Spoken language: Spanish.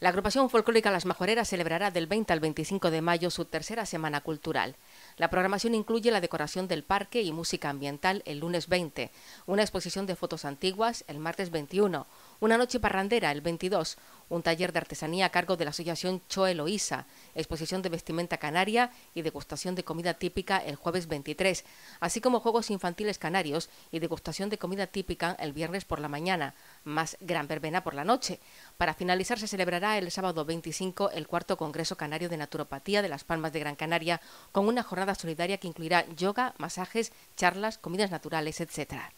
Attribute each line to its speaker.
Speaker 1: La agrupación folclórica Las Majoreras celebrará del 20 al 25 de mayo su tercera semana cultural. La programación incluye la decoración del parque y música ambiental el lunes 20, una exposición de fotos antiguas el martes 21, una noche parrandera, el 22, un taller de artesanía a cargo de la asociación Choe exposición de vestimenta canaria y degustación de comida típica el jueves 23, así como juegos infantiles canarios y degustación de comida típica el viernes por la mañana, más gran verbena por la noche. Para finalizar se celebrará el sábado 25 el cuarto Congreso Canario de Naturopatía de Las Palmas de Gran Canaria con una jornada solidaria que incluirá yoga, masajes, charlas, comidas naturales, etc.